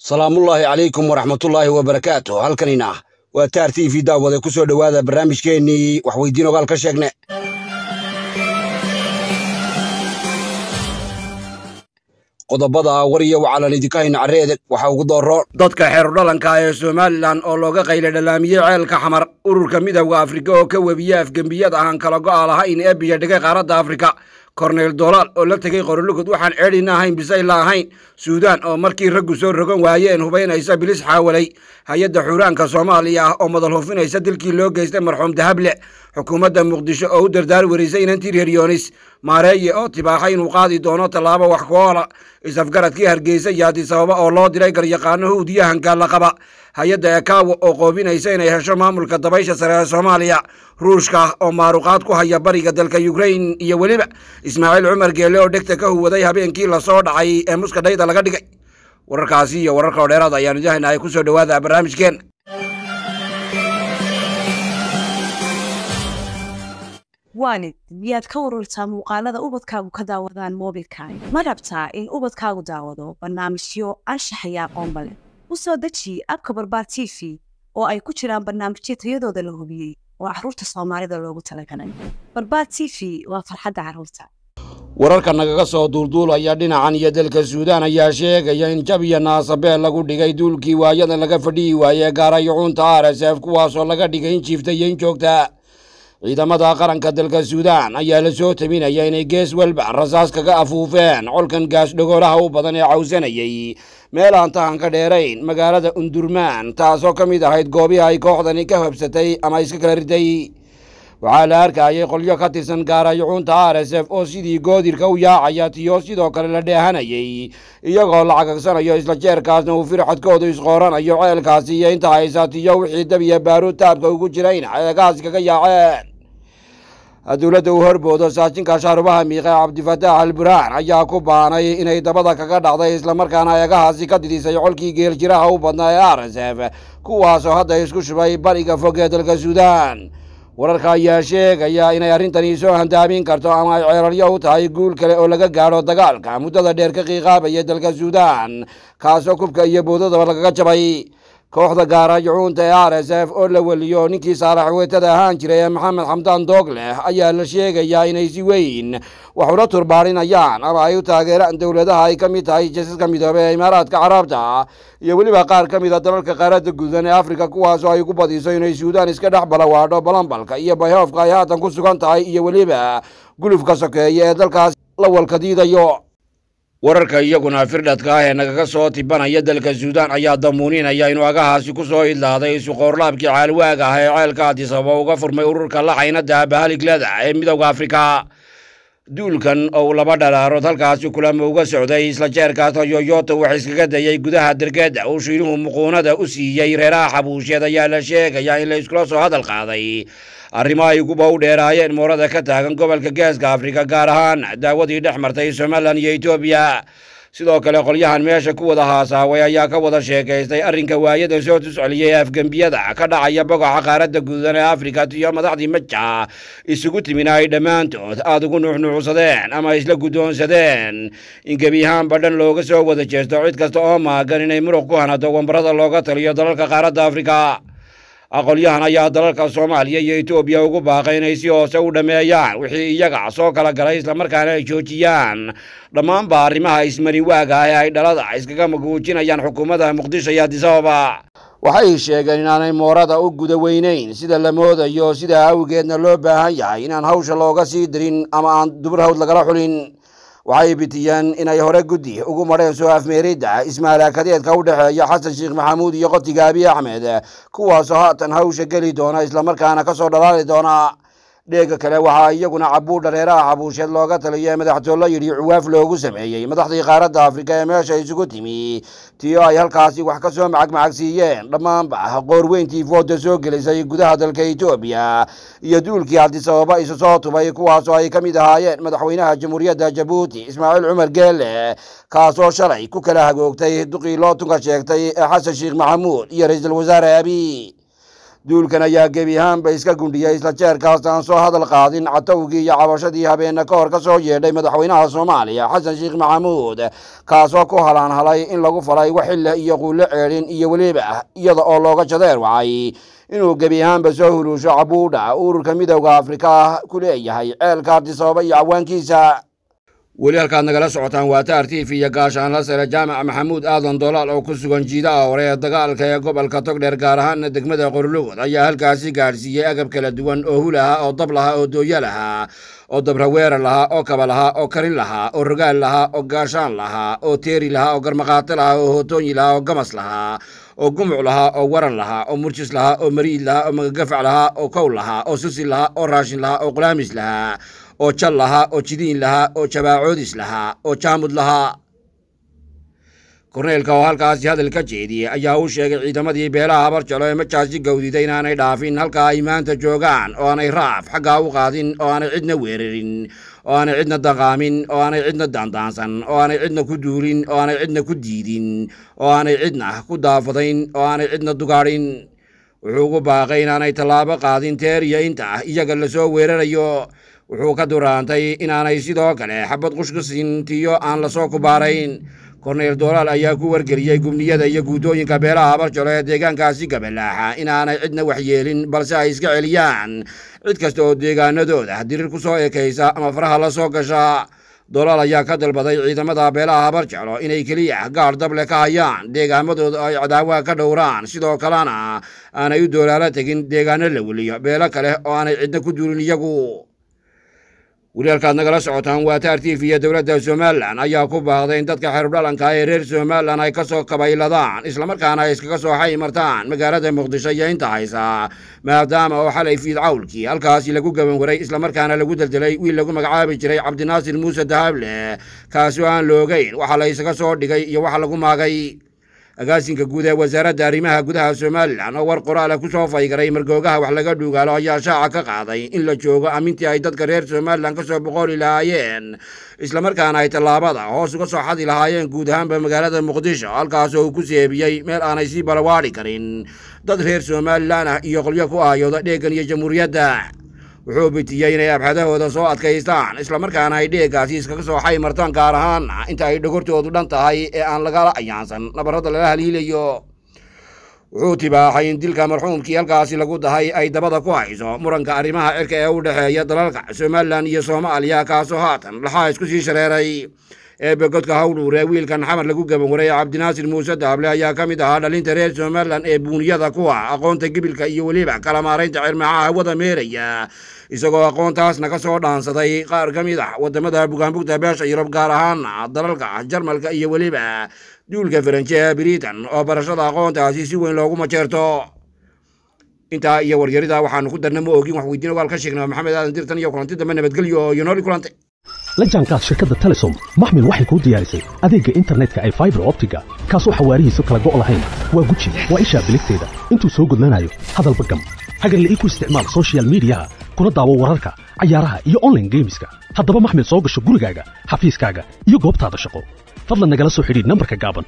salaamullaahi calaykum waraxmatullaahi wabarakaatu halkanina waa taar t v daawade ku soo dhowaada barnaamijkeennii waxweydiin ogaal ka sheegne qodobada war iyo idinka hayna carreeedeg waxaa ugu dooro dadka xeerdhalanka ee somalilan oo looga qayla dhalaamiyey ceelka xamar ururka midowda afrika oo ka webiye afgembiyad ahaan kala go'a lahayn ee biyadhigay qaaradda afrika korneyl dolaal oo la tegay qorolugod waxaan ceedhina ahayn bisay la ahayn suudaan oo markii raggu soo rogan waayeen hubaynaysa bilis xaawalay hay-adda xuuraanka soomaaliya ah oo madal hufinaysa dilkii loo geystay marxuum dahable xukuumadda muqdisho oo u dardaar wareysay inantii reer yoonis maareeye oo tibaaxay inuu qaadi doono tallaabo wax ku oola is afgaradkii hargeysa yaadi sababa oo loo diray garyaqaano huudiyahanka la qaba hay-adda ekaawa oo qoobinaysa inay hesho maamulka dabaysha sare ee soomaaliya ruushka oo maaruqaad ku haya bariga dalka ukrain iyo weliba ismaaciil cumar geele oo dhegta ka huwaday habeenkii lasoo dhacay ee muska dhayda laga dhigay wararkaasi iyo wararka oo dheeraad ayaanu dahaynahay ku soo dhowaada barnaamijkeen waanid miyaad ka warartaa muuqaalada ubadkaagu ka daawadaan moobilkaaga ma rabtaa in ubadkaagu daawado barnaamijyo anshax iyo u soo deji abka barbaar t v oo ay ku jiraan barnaamijyo tayadooda la hubiyey oo caruurta soomaalida loogu talagalay barbaar t v waa farxadda caruurta wararka nagaga soo duulduulaya dhinacan iyo dalka suudaan ayaa sheegaya in jab iyo naasabeel lagu dhigay duulkii waayada laga fadhiyi waayee gaarayo cunta r s f kuwaasoo laga dhigay in jiifta iyo in joogta ciidamada qaranka dalka suudaan ayaa la soo tabinaya inay gees walba rasaas kaga afuufeen colkan gaas dhagoolaha u badan ee cawsanayay meel aan ka dheerayn magaalada undurmaan taasoo ka mid ahayd goobihii ay kooxdani ka habsatay ama iska kala riday waxaa la arkayay qolyo ka tirsan gaarayacuunta r s f oo sidii goodirka u yaacaya tiyo sidoo kale la dheehanayay iyagoo la cagagsanayo isla jeerkaasna uu firxadkoodu isqooranayo ceelkaasi iyo inta haysa tiyo wixii dab iyo baaruud taabka ugu jirayna ceegahaas kaga yaaceen dowladda uu horboodo saajinka shaarubaha miiqe cabdifatax alburaac ayaa ku baanay inay dabada kaga dhacday islamarkaana eegahaasi ka didisay colkii geeljiraha u badnaa ee r s f kuwaasoo hadda isku shubay bariga fog ee dalka suudaan wararka ayaa sheegaya inay arrintani soo handaamin karto ama ay ceeraryo u tahay guul kale oo laga gaadho dagaalka muddada dheer ka qiiqaabaya dalka suudaan kaasoo kubka iyo boodadaba lagaga jabay kooxda gaaraajicuunta ee r s f oo la weliyo ninkii saaraxweetada ahaan jiray ee maxamed xamdaan doogleh ayaa la sheegayaa inay si weyn wax ula turbaarinayaan ama ay u taageeraan dowladaha ay ka mid tahay jasiska midoobe ee imaaraadka carabta iyo weliba qaar ka mid a ah dalalka qaaradda guudan ee afrika kuwaasoo ay ku badiso inay suudaan iska dhex balawaadho balambalka iyo bayhoofka ay haatan ku sugan tahay iyo weliba gulufka sokeeya ee dalkaas la walkadiidayo wararka iyaguna firdhadka ah ee nagaga soo tibanaya dalka suudaan ayaa damuuninaya inuu agahaasi ku soo idlaaday isuqoorlaabkii caalwaaga ah ee ceelka adisababa uga furmay ururka lacaynada bahaligleda ah ee midowda afrika duulkan ou laba dhalaarood halkaasi kulamo uga socday isla jeerkaas yoyoota wax iskaga dayay gudaha dergeed uu shiinuhu muquunada u siiyey reeraha xabuusheed ayaa la sheegayaa in la iskula soo hadal qaaday arrimo ay guba u dheeraayeen moorada ka taagan gobolka geeska afrika gaar ahaan daawadii dhex martay somaliland iyo etoobiya sidoo kale qolyahan meesha ku wada haasaaway ayaa ka wada sheekaystay arrinka waayada soo tusceliya ee afgembiyada ka dhacaya bogaca qaaradda guudan ee afrika iyo madaxdii maja isugu timina ay dhammaantood aad ugu nuuxnuucsadeen ama isla guddoonsadeen in gebi ahaanba dhan looga soo wada jeesto cid kasta oo maagan inay muruq ku hanato wambarada looga taliyo dalalka qaaradda afrika aqolyahan ayaa dalalka soomaaliya iyo etoobiya ugu baaqay inay si hoose u dhammeeyaan wixii iyaga soo kala galay islamarkaana ay joojiyaan dhammaanba arrimaha ismariwaaga ah ee ay dhalada iskaga maguujinayaan xukuumadda muqdisho iyo adisababa waxay sheegeen inaanay moorada u guda weynayn sida la moodayo sida awgeedna loo baahan yahay inaan hawsha looga sii dirin ama aan duburhawd lagala xulin waxay bitiyeen inay hore guddi ugu mareen soo afmeeridda ismahalaakadeedka u dhexeeya xasan sheekh maxamuud iyo qotiga abiy axmed kuwaasoo haatan hawsha geli doona islamarkaana kasoo dhalaali doona dheega kale waxaa iyaguna cabuur dhareeraha xabuusheed looga taliyo ee madaxtoolo yidhi cuwaaf loogu sameeyey madaxdii qaaradda afrika ee meesha isugu timi tii ay halkaasi wax ka soo macagmacagsiiyeen dhammaanba qoorweyntii fooda soo gelisay gudaha dalka etoobiya iyo duulkii haddi isu soo tubay kuwaasoo ay ka mid ahaayeen madaxweynaha jamhuuriyadda jabuuti ismaaciil cumar geele kaasoo shalay ku kala hagoogtay duqii loo tunka sheegtay ee xasan sheekh maxamuud iyo ra-iisul wasaare abi duulkan ayaa gebi ahaanba iska gundhiyey isla jeerkaas aan soo hadal qaadin catowgii iyo cabashadii habeenna ka hor ka soo yeedhay madaxweynaha soomaaliya xasan sheekh maxamuud kaasoo ku halaanhalay in lagu falay waxille iyo quullo ceedhin iyo weliba iyada oo looga jadeer wacay inuu gebi ahaanba soo huluusho cabuudha ururka midowda afrika ku leeyahay ceelka ardi sababa iyo cawaankiisa weli halkaad nagala socotaan waa t taartiif iyo gaashaanla sare jaamac maxamuud aadan dolaal oo ku sugan jiidaha hore ee dagaalka ee gobolka togdheer gaar ahaana degmada qorlugood ayaa halkaasi gaadhsiiyey agab kala duwan oo hulahaa oo dab lahaa oo dooyo lahaa oo dabraweera lahaa oo kaba lahaa oo karin lahaa oo rogaal lahaa oo gaashaan lahaa oo teeri lahaa oo garmaqaato lahaa oo hootoonyi lahaa oo gamas lahaa oo gumuc lahaa oo waran lahaa oo murjis lahaa oo mariid lahaa oo magagafac lahaa oo kow lahaa oo susi lahaa oo raashin lahaa oo qulaamis lahaa oo jal lahaa oo jidiin lahaa oo jabaacoodis lahaa oo jaamud lahaa korneelka oo halkaasi hadal ka jeediyey ayaa u sheegay ciidamadii beelaha habarjalo ee majaasi gawdida inaanay dhaafin halka ay maanta joogaan oo aanay raaf xaggaa u qaadin oo aanay cidna weerarin oo aanay cidna daqaamin oo aanay cidna daandaansan oo aanay cidna ku duulin oo aanay cidna ku diidin oo aanay cidna ku daafadayn oo aanay cidna dugaadhin wuxuu ugu baaqay inaanay tallaabo qaadin teer iyo inta ah iyaga lasoo weerarayo wuxuu ka duraantay inaanay sidoo kale xabad qushka siintiyo aan lasoo kubaarayn korneyl doolaal ayaa ku wargeliyey gubniyada iyo guutooyinka beelaha habarjalo ee deegaankaasi gabalaaxa inaanay cidna waxyeelin balse ay iska celiyaan cid kasta oo deegaanadooda dirir ku soo ekaysa ama faraha la soo gasha doolaal ayaa ka dalbaday ciidamada beelaha habarjalo inay keliya gaar dable ka hayaan deegaamadooda ay cadaawaa ka dhowraan sidoo kalena aanay u doolaalo tegin deegaano la weliyo beelo kale oo aanay cidna ku duulin iyagu walaalkaad nagala socotaan waa t v iyo dowladda somalilan ayaa ku baaqday in dadka xerudhalanka ee reer somaliland ay ka soo kabayladaan islamarkaana ay iskaga soo xay martaan magaalada muqdisho iyo inta haysa maadaama oo xalay fiidcawlkii halkaasi lagu gabanwaray islamarkaana lagu deldelay wiil lagu magacaabi jiray cabdinaasir muuse dahable kaasi oo aan loogayn waxa la isaga soo dhigay iyo waxa lagu maagay agaasinka guud ee wasaaradda arrimaha gudaha somalilan oo war qoraala ah ku soo faygaray margoogaha wax laga dhuugaalo ayaa shaaca ka qaaday in la joogo amintii ay dadka reer somalilan ka soo boqooli lahaayeen islamarkaana ay tallaabada hoos uga soo xadi lahaayeen guud ahaanba magaalada muqdisho halkaasoo uu ku seebiyey meel aanay sii balawaadhi karin dad reer somalilan ah iyo qolyo ku aayooda dheegan iyo jamhuuriyadda wuxuu bitiyey inay abxadahooda soo adkaystaan islamarkaana ay dheegaasi iskaga soo xaymartaan gaar ahaan inta ay dhogortoodu dhan tahay ee aan lagala ayaansan nabarrada lala haliilayo wuxuu tibaaxay in dilka marxuumkii halkaasi lagu dahay ay dabada ku hayso muranka arrimaha cirka ee u dhexeeya dalalka somalilan iyo soomaaliya kaasoo haatan laxaa isku sii shareeray eebe godka hawl uuree wiilkan xamar lagu gabanwaraya cabdinaasir muuse daable ayaa ka mid ahaa dhalinta reer somalilan ee buuniyada ku ah aqoonta gibilka iyo weliba kala maaraynta cirmacaha hawada meeraya isagoo aqoontaasna ka soo dhaansaday qaar ka mid ah waddamada bugaanbugta beesha yurub gaar ahaana dalalka ah, jarmalka iyo weliba duulka faranjeha briitan oo barashada aqoontaasi si weyn loogu majeerto intaa iyo waryarida waxaanu ku darna ma ogin wax weydiin ogaal ka sheegnaa maxamed aadan dirtan iyo kulanti dambe nabadgelyo iyo nooli la jaanqaad shirkadda telesom maxmil waxay kuu diyaarisay adeegga internetka ay fiber optiga kaasoo xawaarihiisu kala go' lahayn waa guji waa ishaa biligteeda intuu soo gudlanaayo hadalba gam hagarla ii ku isticmaal social midiyaha kuna daawo wararka cayaaraha iyo online geemiska haddaba maxmil soo gasho gurigaaga xafiiskaaga iyo goobtaada shaqo fadlan nagala soo xidhiid nambarka gaaban